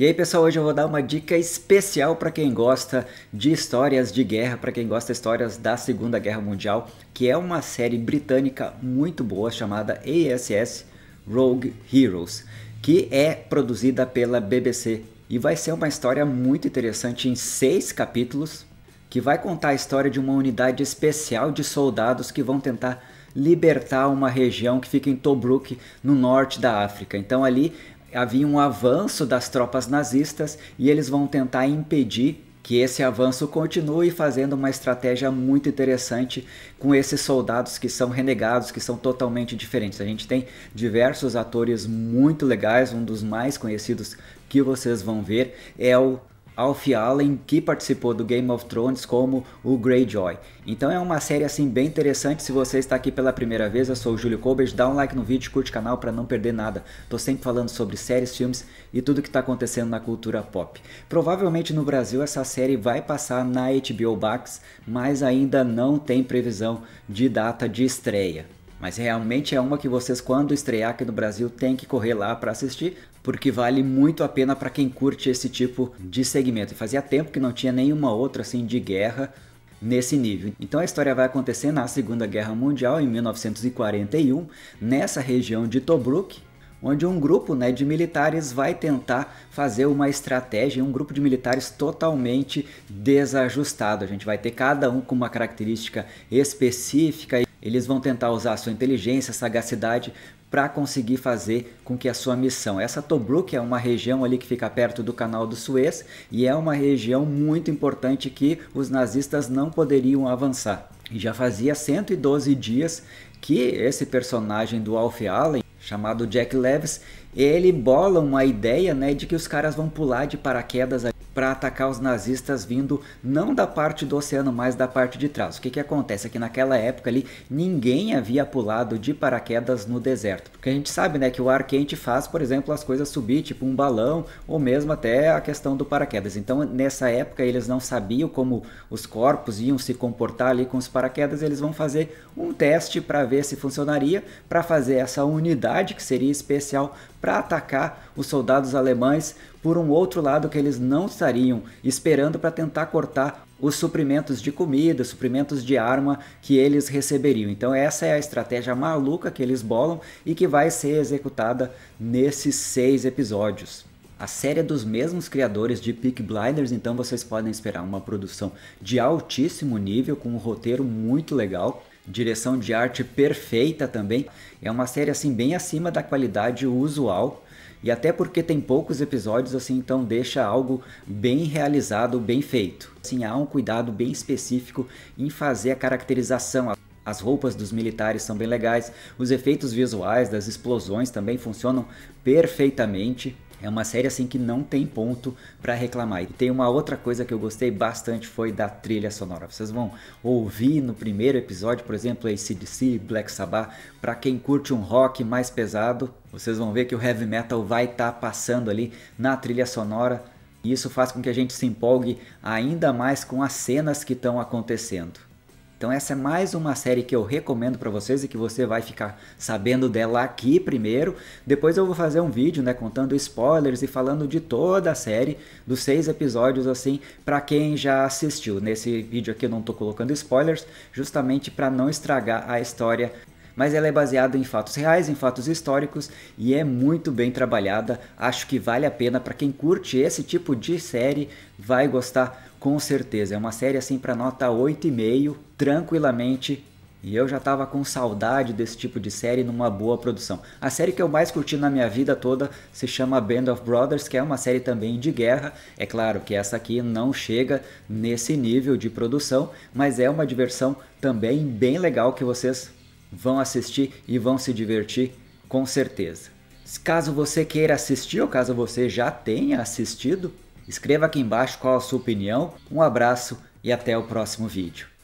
E aí pessoal, hoje eu vou dar uma dica especial para quem gosta de histórias de guerra, para quem gosta de histórias da Segunda Guerra Mundial, que é uma série britânica muito boa chamada ASS Rogue Heroes, que é produzida pela BBC e vai ser uma história muito interessante em seis capítulos, que vai contar a história de uma unidade especial de soldados que vão tentar libertar uma região que fica em Tobruk, no norte da África. Então ali havia um avanço das tropas nazistas e eles vão tentar impedir que esse avanço continue fazendo uma estratégia muito interessante com esses soldados que são renegados, que são totalmente diferentes. A gente tem diversos atores muito legais, um dos mais conhecidos que vocês vão ver é o Alfie Allen, que participou do Game of Thrones como o Greyjoy. Então é uma série assim bem interessante, se você está aqui pela primeira vez, eu sou o Júlio Colbert, dá um like no vídeo, curte o canal para não perder nada. Tô sempre falando sobre séries, filmes e tudo que está acontecendo na cultura pop. Provavelmente no Brasil essa série vai passar na HBO Max, mas ainda não tem previsão de data de estreia. Mas realmente é uma que vocês, quando estrear aqui no Brasil, tem que correr lá para assistir, porque vale muito a pena para quem curte esse tipo de segmento. E fazia tempo que não tinha nenhuma outra assim de guerra nesse nível. Então a história vai acontecer na Segunda Guerra Mundial em 1941, nessa região de Tobruk, onde um grupo né, de militares vai tentar fazer uma estratégia, um grupo de militares totalmente desajustado. A gente vai ter cada um com uma característica específica eles vão tentar usar a sua inteligência, sagacidade para conseguir fazer com que a sua missão. Essa Tobruk é uma região ali que fica perto do canal do Suez e é uma região muito importante que os nazistas não poderiam avançar. E já fazia 112 dias que esse personagem do Alf Allen, chamado Jack Leves, ele bola uma ideia né, de que os caras vão pular de paraquedas para atacar os nazistas vindo não da parte do oceano, mas da parte de trás. O que, que acontece? É que naquela época ali ninguém havia pulado de paraquedas no deserto. Porque a gente sabe né, que o ar quente faz, por exemplo, as coisas subir, tipo um balão, ou mesmo até a questão do paraquedas. Então nessa época eles não sabiam como os corpos iam se comportar ali com os paraquedas, eles vão fazer um teste para ver se funcionaria para fazer essa unidade que seria especial para atacar os soldados alemães por um outro lado que eles não estariam esperando para tentar cortar os suprimentos de comida, suprimentos de arma que eles receberiam. Então essa é a estratégia maluca que eles bolam e que vai ser executada nesses seis episódios. A série é dos mesmos criadores de Peak Blinders, então vocês podem esperar uma produção de altíssimo nível, com um roteiro muito legal direção de arte perfeita também. É uma série assim bem acima da qualidade usual e até porque tem poucos episódios assim, então deixa algo bem realizado, bem feito. Assim, há um cuidado bem específico em fazer a caracterização, as roupas dos militares são bem legais, os efeitos visuais das explosões também funcionam perfeitamente. É uma série assim que não tem ponto para reclamar. E tem uma outra coisa que eu gostei bastante foi da trilha sonora. Vocês vão ouvir no primeiro episódio, por exemplo, ACDC, Black Sabbath. Para quem curte um rock mais pesado, vocês vão ver que o heavy metal vai estar tá passando ali na trilha sonora. E isso faz com que a gente se empolgue ainda mais com as cenas que estão acontecendo. Então essa é mais uma série que eu recomendo para vocês e que você vai ficar sabendo dela aqui primeiro. Depois eu vou fazer um vídeo, né, contando spoilers e falando de toda a série, dos seis episódios assim, para quem já assistiu. Nesse vídeo aqui eu não tô colocando spoilers, justamente para não estragar a história mas ela é baseada em fatos reais, em fatos históricos e é muito bem trabalhada. Acho que vale a pena para quem curte esse tipo de série, vai gostar com certeza. É uma série assim para nota 8,5, tranquilamente, e eu já tava com saudade desse tipo de série numa boa produção. A série que eu mais curti na minha vida toda se chama Band of Brothers, que é uma série também de guerra. É claro que essa aqui não chega nesse nível de produção, mas é uma diversão também bem legal que vocês vão assistir e vão se divertir com certeza. Caso você queira assistir ou caso você já tenha assistido, escreva aqui embaixo qual a sua opinião. Um abraço e até o próximo vídeo.